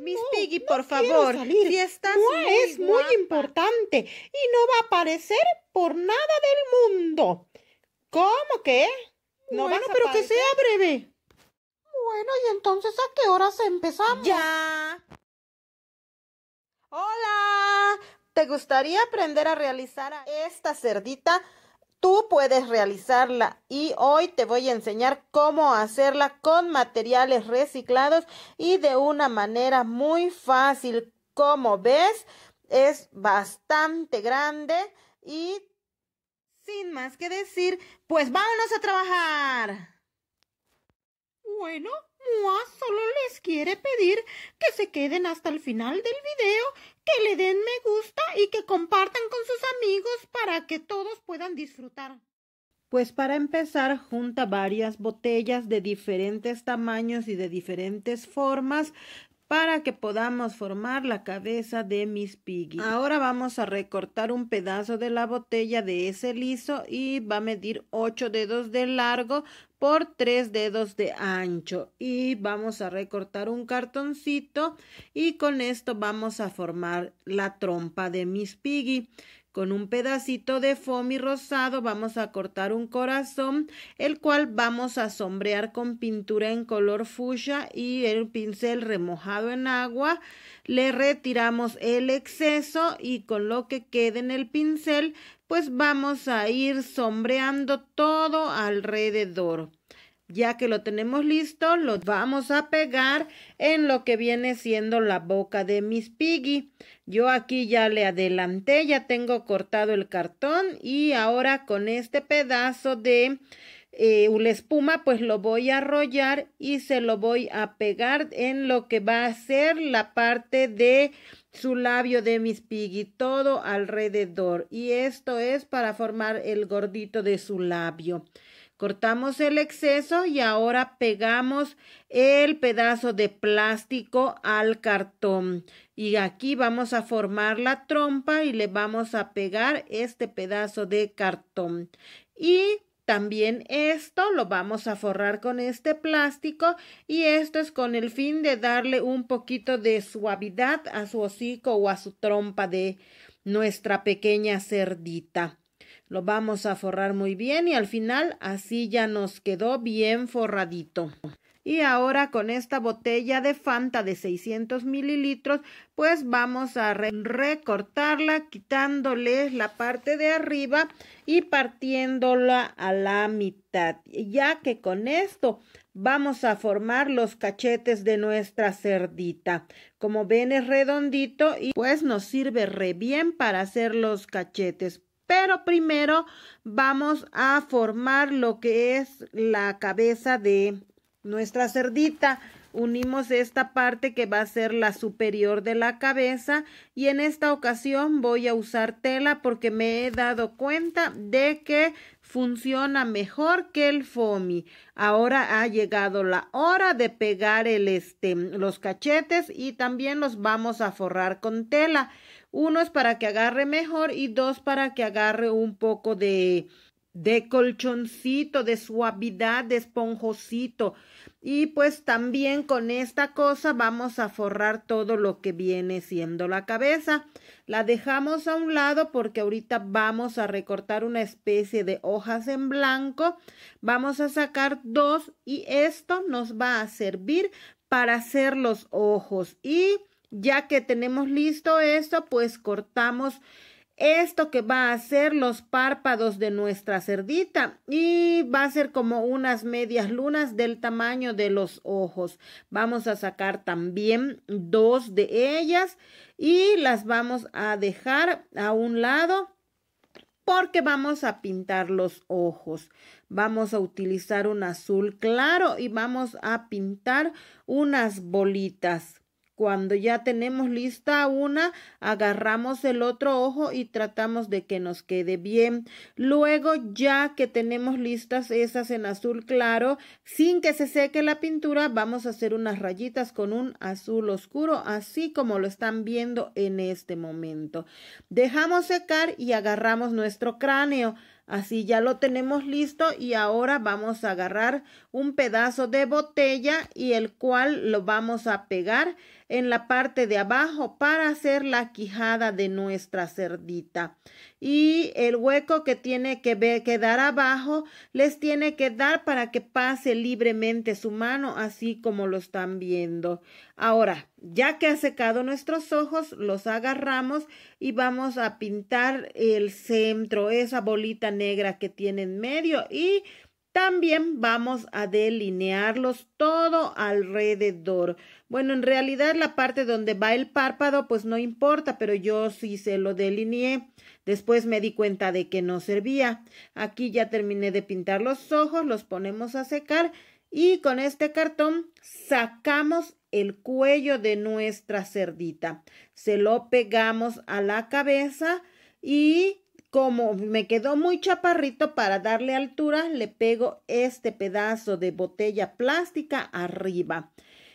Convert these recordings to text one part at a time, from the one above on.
Miss Piggy, por favor, si es muy importante y no va a aparecer por nada del mundo. ¿Cómo que? No bueno, pero que sea breve. Bueno, y entonces ¿a qué horas empezamos? Ya. Hola. ¿Te gustaría aprender a realizar a esta cerdita? Tú puedes realizarla y hoy te voy a enseñar cómo hacerla con materiales reciclados y de una manera muy fácil. Como ves, es bastante grande y sin más que decir, pues vámonos a trabajar. Bueno, Mua solo les quiere pedir que se queden hasta el final del video, que le den me gusta y que compartan con sus amigos para que todos puedan disfrutar. Pues para empezar, junta varias botellas de diferentes tamaños y de diferentes formas para que podamos formar la cabeza de mis Piggy. Ahora vamos a recortar un pedazo de la botella de ese liso y va a medir 8 dedos de largo por 3 dedos de ancho y vamos a recortar un cartoncito y con esto vamos a formar la trompa de mis Piggy. Con un pedacito de foamy rosado vamos a cortar un corazón, el cual vamos a sombrear con pintura en color fucsia y el pincel remojado en agua. Le retiramos el exceso y con lo que quede en el pincel, pues vamos a ir sombreando todo alrededor. Ya que lo tenemos listo, lo vamos a pegar en lo que viene siendo la boca de mis Piggy. Yo aquí ya le adelanté, ya tengo cortado el cartón y ahora con este pedazo de una eh, espuma, pues lo voy a arrollar y se lo voy a pegar en lo que va a ser la parte de su labio de mis Piggy, todo alrededor. Y esto es para formar el gordito de su labio. Cortamos el exceso y ahora pegamos el pedazo de plástico al cartón. Y aquí vamos a formar la trompa y le vamos a pegar este pedazo de cartón. Y también esto lo vamos a forrar con este plástico y esto es con el fin de darle un poquito de suavidad a su hocico o a su trompa de nuestra pequeña cerdita. Lo vamos a forrar muy bien y al final así ya nos quedó bien forradito. Y ahora con esta botella de Fanta de 600 mililitros, pues vamos a recortarla quitándole la parte de arriba y partiéndola a la mitad. Ya que con esto vamos a formar los cachetes de nuestra cerdita. Como ven es redondito y pues nos sirve re bien para hacer los cachetes. Pero primero vamos a formar lo que es la cabeza de nuestra cerdita. Unimos esta parte que va a ser la superior de la cabeza y en esta ocasión voy a usar tela porque me he dado cuenta de que funciona mejor que el FOMI. Ahora ha llegado la hora de pegar el este, los cachetes y también los vamos a forrar con tela. Uno es para que agarre mejor y dos para que agarre un poco de, de colchoncito, de suavidad, de esponjosito. Y pues también con esta cosa vamos a forrar todo lo que viene siendo la cabeza. La dejamos a un lado porque ahorita vamos a recortar una especie de hojas en blanco. Vamos a sacar dos y esto nos va a servir para hacer los ojos. Y ya que tenemos listo esto, pues cortamos esto que va a hacer los párpados de nuestra cerdita y va a ser como unas medias lunas del tamaño de los ojos. Vamos a sacar también dos de ellas y las vamos a dejar a un lado porque vamos a pintar los ojos. Vamos a utilizar un azul claro y vamos a pintar unas bolitas. Cuando ya tenemos lista una, agarramos el otro ojo y tratamos de que nos quede bien. Luego, ya que tenemos listas esas en azul claro, sin que se seque la pintura, vamos a hacer unas rayitas con un azul oscuro, así como lo están viendo en este momento. Dejamos secar y agarramos nuestro cráneo. Así ya lo tenemos listo y ahora vamos a agarrar un pedazo de botella y el cual lo vamos a pegar en la parte de abajo para hacer la quijada de nuestra cerdita. Y el hueco que tiene que quedar abajo les tiene que dar para que pase libremente su mano, así como lo están viendo. Ahora, ya que ha secado nuestros ojos, los agarramos y vamos a pintar el centro, esa bolita negra que tiene en medio y también vamos a delinearlos todo alrededor. Bueno, en realidad la parte donde va el párpado pues no importa, pero yo sí se lo delineé. Después me di cuenta de que no servía. Aquí ya terminé de pintar los ojos, los ponemos a secar y con este cartón sacamos el cuello de nuestra cerdita. Se lo pegamos a la cabeza y como me quedó muy chaparrito para darle altura, le pego este pedazo de botella plástica arriba.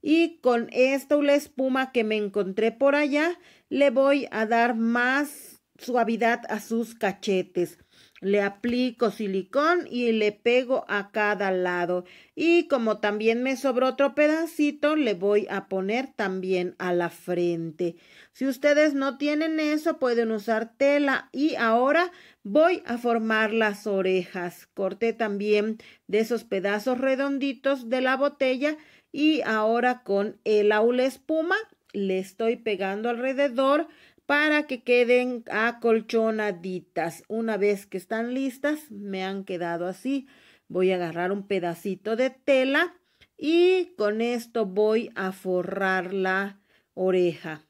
Y con esta la espuma que me encontré por allá, le voy a dar más suavidad a sus cachetes. Le aplico silicón y le pego a cada lado. Y como también me sobró otro pedacito, le voy a poner también a la frente. Si ustedes no tienen eso, pueden usar tela. Y ahora voy a formar las orejas. Corté también de esos pedazos redonditos de la botella. Y ahora con el aula espuma le estoy pegando alrededor para que queden acolchonaditas. Una vez que están listas, me han quedado así. Voy a agarrar un pedacito de tela y con esto voy a forrar la oreja.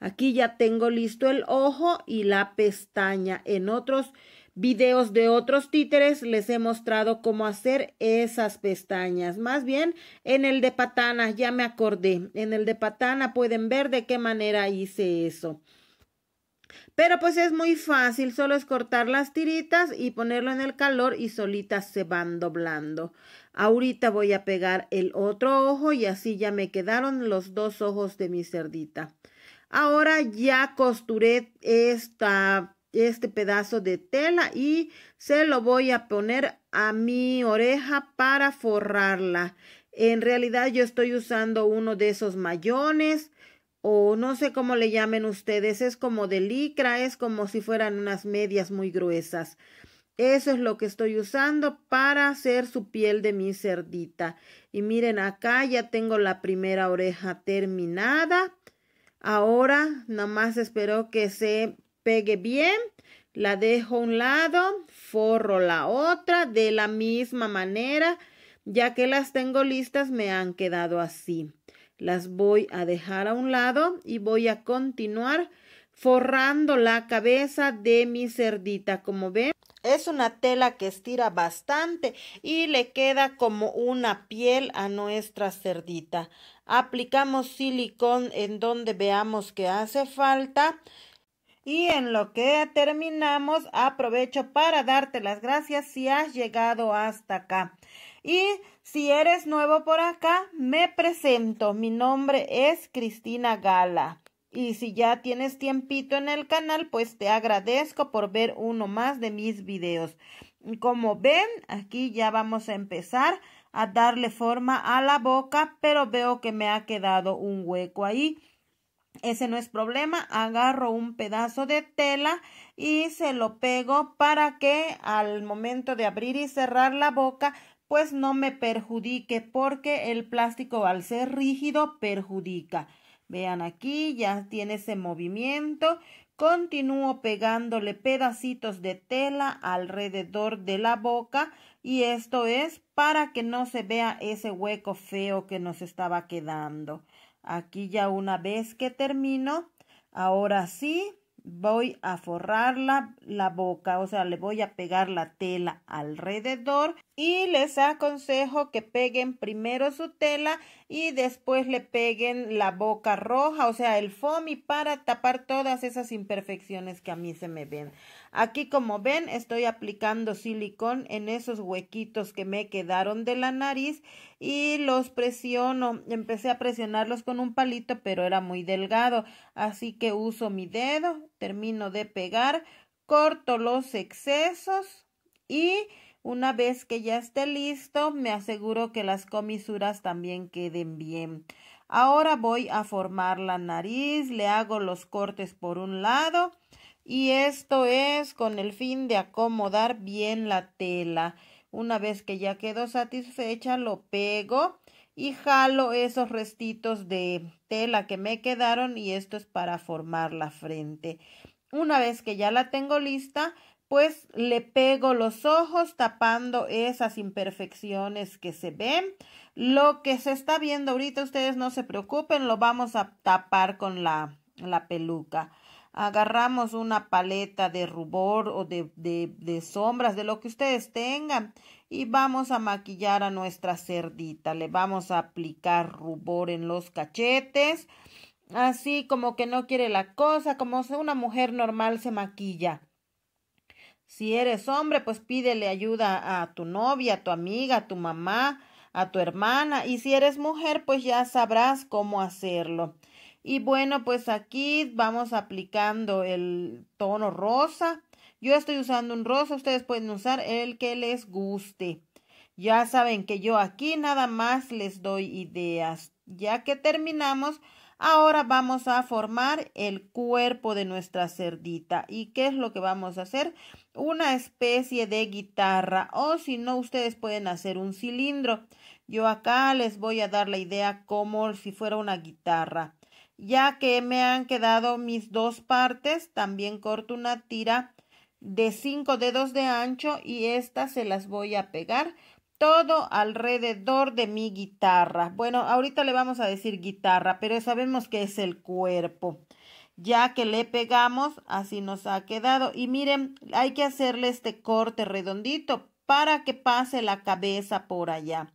Aquí ya tengo listo el ojo y la pestaña. En otros videos de otros títeres les he mostrado cómo hacer esas pestañas. Más bien en el de patana, ya me acordé. En el de patana pueden ver de qué manera hice eso. Pero pues es muy fácil, solo es cortar las tiritas y ponerlo en el calor y solitas se van doblando. Ahorita voy a pegar el otro ojo y así ya me quedaron los dos ojos de mi cerdita. Ahora ya costuré esta, este pedazo de tela y se lo voy a poner a mi oreja para forrarla. En realidad yo estoy usando uno de esos mayones o no sé cómo le llamen ustedes, es como de licra, es como si fueran unas medias muy gruesas. Eso es lo que estoy usando para hacer su piel de mi cerdita. Y miren acá ya tengo la primera oreja terminada. Ahora nada más espero que se pegue bien. La dejo a un lado, forro la otra de la misma manera. Ya que las tengo listas me han quedado así. Las voy a dejar a un lado y voy a continuar forrando la cabeza de mi cerdita. Como ven, es una tela que estira bastante y le queda como una piel a nuestra cerdita. Aplicamos silicón en donde veamos que hace falta. Y en lo que terminamos, aprovecho para darte las gracias si has llegado hasta acá. Y si eres nuevo por acá, me presento. Mi nombre es Cristina Gala. Y si ya tienes tiempito en el canal, pues te agradezco por ver uno más de mis videos. Como ven, aquí ya vamos a empezar a darle forma a la boca, pero veo que me ha quedado un hueco ahí. Ese no es problema, agarro un pedazo de tela y se lo pego para que al momento de abrir y cerrar la boca pues no me perjudique porque el plástico al ser rígido perjudica. Vean aquí, ya tiene ese movimiento. Continúo pegándole pedacitos de tela alrededor de la boca y esto es para que no se vea ese hueco feo que nos estaba quedando. Aquí ya una vez que termino, ahora sí voy a forrar la, boca, o sea, le voy a pegar la tela alrededor y les aconsejo que peguen primero su tela y después le peguen la boca roja, o sea, el foamy para tapar todas esas imperfecciones que a mí se me ven. Aquí como ven estoy aplicando silicón en esos huequitos que me quedaron de la nariz y los presiono. Empecé a presionarlos con un palito pero era muy delgado así que uso mi dedo, termino de pegar, corto los excesos y una vez que ya esté listo me aseguro que las comisuras también queden bien. Ahora voy a formar la nariz, le hago los cortes por un lado y esto es con el fin de acomodar bien la tela. Una vez que ya quedó satisfecha, lo pego y jalo esos restitos de tela que me quedaron y esto es para formar la frente. Una vez que ya la tengo lista, pues le pego los ojos tapando esas imperfecciones que se ven. Lo que se está viendo ahorita, ustedes no se preocupen, lo vamos a tapar con la, la peluca agarramos una paleta de rubor o de, sombras, de lo que ustedes tengan, y vamos a maquillar a nuestra cerdita. Le vamos a aplicar rubor en los cachetes, así como que no quiere la cosa, como una mujer normal se maquilla. Si eres hombre, pues pídele ayuda a tu novia, a tu amiga, a tu mamá, a tu hermana, y si eres mujer, pues ya sabrás cómo hacerlo. Y bueno, pues aquí vamos aplicando el tono rosa. Yo estoy usando un rosa, ustedes pueden usar el que les guste. Ya saben que yo aquí nada más les doy ideas. Ya que terminamos, ahora vamos a formar el cuerpo de nuestra cerdita. ¿Y qué es lo que vamos a hacer? Una especie de guitarra o si no, ustedes pueden hacer un cilindro. Yo acá les voy a dar la idea como si fuera una guitarra. Ya que me han quedado mis dos partes, también corto una tira de cinco dedos de ancho y estas se las voy a pegar todo alrededor de mi guitarra. Bueno, ahorita le vamos a decir guitarra, pero sabemos que es el cuerpo. Ya que le pegamos, así nos ha quedado. Y miren, hay que hacerle este corte redondito para que pase la cabeza por allá.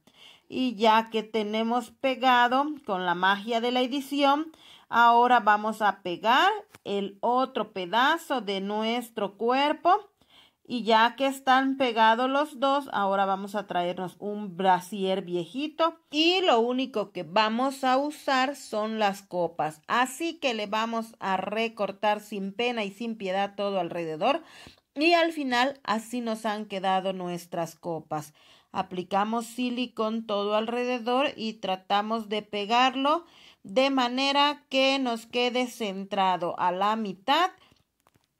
Y ya que tenemos pegado con la magia de la edición, Ahora vamos a pegar el otro pedazo de nuestro cuerpo. Y ya que están pegados los dos, ahora vamos a traernos un brasier viejito. Y lo único que vamos a usar son las copas. Así que le vamos a recortar sin pena y sin piedad todo alrededor. Y al final así nos han quedado nuestras copas. Aplicamos silicón todo alrededor y tratamos de pegarlo de manera que nos quede centrado a la mitad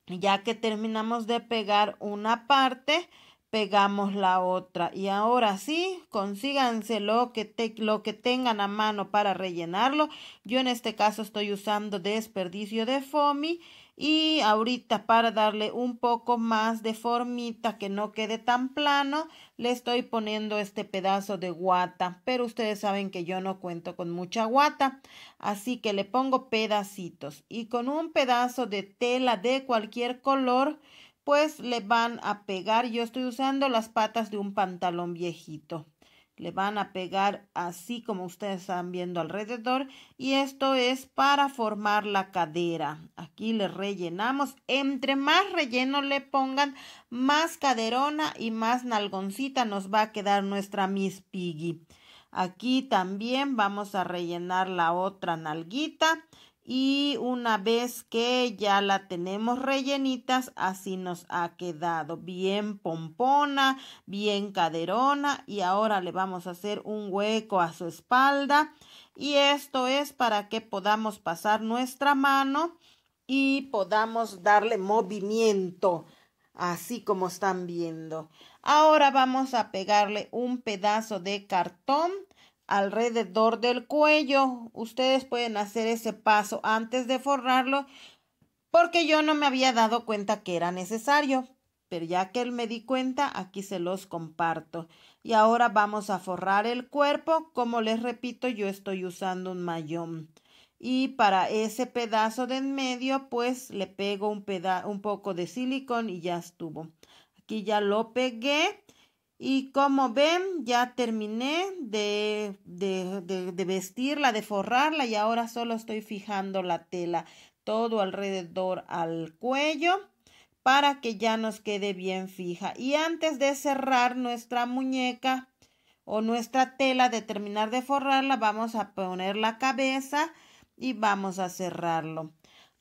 ya que terminamos de pegar una parte pegamos la otra. Y ahora sí, consíganse lo que, lo que tengan a mano para rellenarlo. Yo en este caso estoy usando desperdicio de foamy y ahorita para darle un poco más de formita que no quede tan plano, le estoy poniendo este pedazo de guata. Pero ustedes saben que yo no cuento con mucha guata, así que le pongo pedacitos. Y con un pedazo de tela de cualquier color, pues le van a pegar, yo estoy usando las patas de un pantalón viejito. Le van a pegar así como ustedes están viendo alrededor y esto es para formar la cadera. Aquí le rellenamos. Entre más relleno le pongan, más caderona y más nalgoncita nos va a quedar nuestra Miss Piggy. Aquí también vamos a rellenar la otra nalguita y una vez que ya la tenemos rellenitas, así nos ha quedado bien pompona, bien caderona y ahora le vamos a hacer un hueco a su espalda y esto es para que podamos pasar nuestra mano y podamos darle movimiento, así como están viendo. Ahora vamos a pegarle un pedazo de cartón alrededor del cuello. Ustedes pueden hacer ese paso antes de forrarlo porque yo no me había dado cuenta que era necesario. Pero ya que él me di cuenta, aquí se los comparto. Y ahora vamos a forrar el cuerpo. Como les repito, yo estoy usando un mayón. Y para ese pedazo de en medio, pues le pego un, peda un poco de silicón y ya estuvo. Aquí ya lo pegué y como ven, ya terminé de, de, vestirla, de forrarla y ahora solo estoy fijando la tela todo alrededor al cuello para que ya nos quede bien fija. Y antes de cerrar nuestra muñeca o nuestra tela, de terminar de forrarla, vamos a poner la cabeza y vamos a cerrarlo.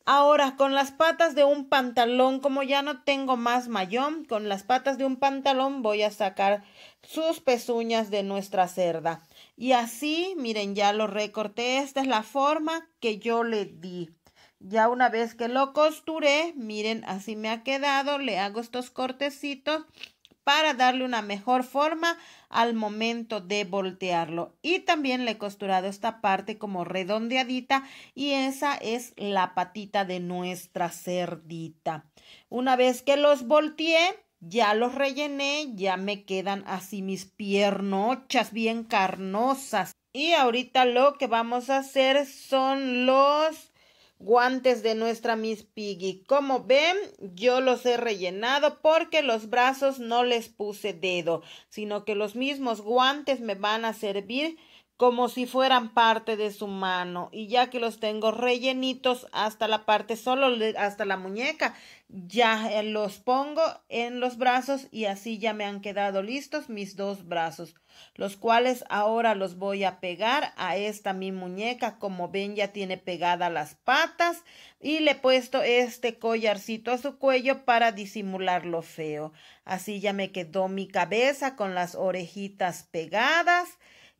Ahora, con las patas de un pantalón, como ya no tengo más mayón, con las patas de un pantalón voy a sacar sus pezuñas de nuestra cerda. Y así, miren, ya lo recorté. Esta es la forma que yo le di. Ya una vez que lo costuré, miren, así me ha quedado. Le hago estos cortecitos para darle una mejor forma al momento de voltearlo. Y también le he costurado esta parte como redondeadita y esa es la patita de nuestra cerdita. Una vez que los volteé, ya los rellené, ya me quedan así mis piernochas bien carnosas. Y ahorita lo que vamos a hacer son los guantes de nuestra Miss Piggy. Como ven, yo los he rellenado porque los brazos no les puse dedo, sino que los mismos guantes me van a servir como si fueran parte de su mano y ya que los tengo rellenitos hasta la parte solo hasta la muñeca ya eh, los pongo en los brazos y así ya me han quedado listos mis dos brazos los cuales ahora los voy a pegar a esta mi muñeca como ven ya tiene pegada las patas y le he puesto este collarcito a su cuello para disimular lo feo así ya me quedó mi cabeza con las orejitas pegadas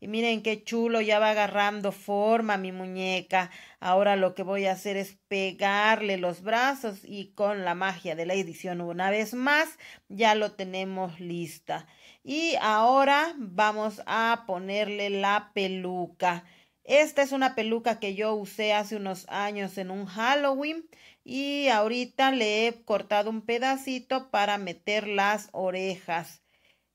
y miren qué chulo, ya va agarrando forma mi muñeca. Ahora lo que voy a hacer es pegarle los brazos y con la magia de la edición una vez más ya lo tenemos lista. Y ahora vamos a ponerle la peluca. Esta es una peluca que yo usé hace unos años en un Halloween y ahorita le he cortado un pedacito para meter las orejas.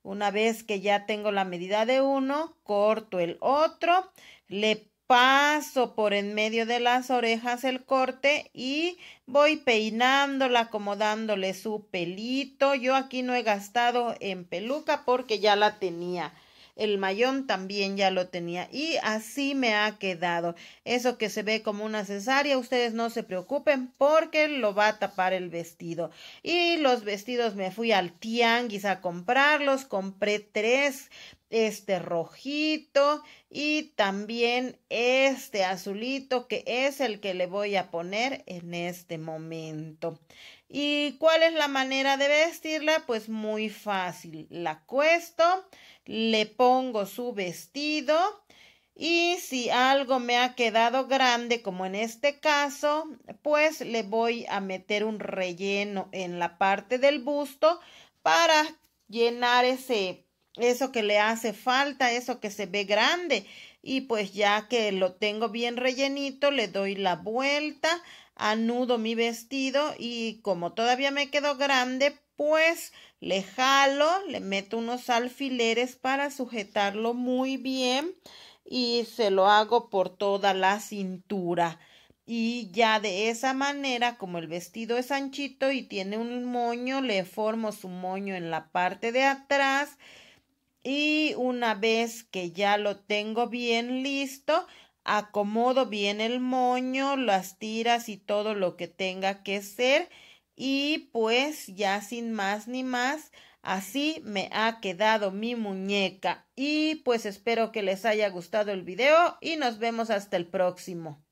Una vez que ya tengo la medida de uno, corto el otro, le paso por en medio de las orejas el corte y voy peinándola, acomodándole su pelito. Yo aquí no he gastado en peluca porque ya la tenía el mayón también ya lo tenía y así me ha quedado. Eso que se ve como una cesárea, ustedes no se preocupen porque lo va a tapar el vestido. Y los vestidos me fui al tianguis a comprarlos, compré tres este rojito y también este azulito que es el que le voy a poner en este momento. ¿Y cuál es la manera de vestirla? Pues muy fácil. La cuesto, le pongo su vestido y si algo me ha quedado grande, como en este caso, pues le voy a meter un relleno en la parte del busto para llenar ese eso que le hace falta, eso que se ve grande. Y pues ya que lo tengo bien rellenito, le doy la vuelta anudo mi vestido y como todavía me quedo grande, pues le jalo, le meto unos alfileres para sujetarlo muy bien y se lo hago por toda la cintura. Y ya de esa manera, como el vestido es anchito y tiene un moño, le formo su moño en la parte de atrás. Y una vez que ya lo tengo bien listo, acomodo bien el moño, las tiras y todo lo que tenga que ser y pues ya sin más ni más así me ha quedado mi muñeca y pues espero que les haya gustado el video y nos vemos hasta el próximo.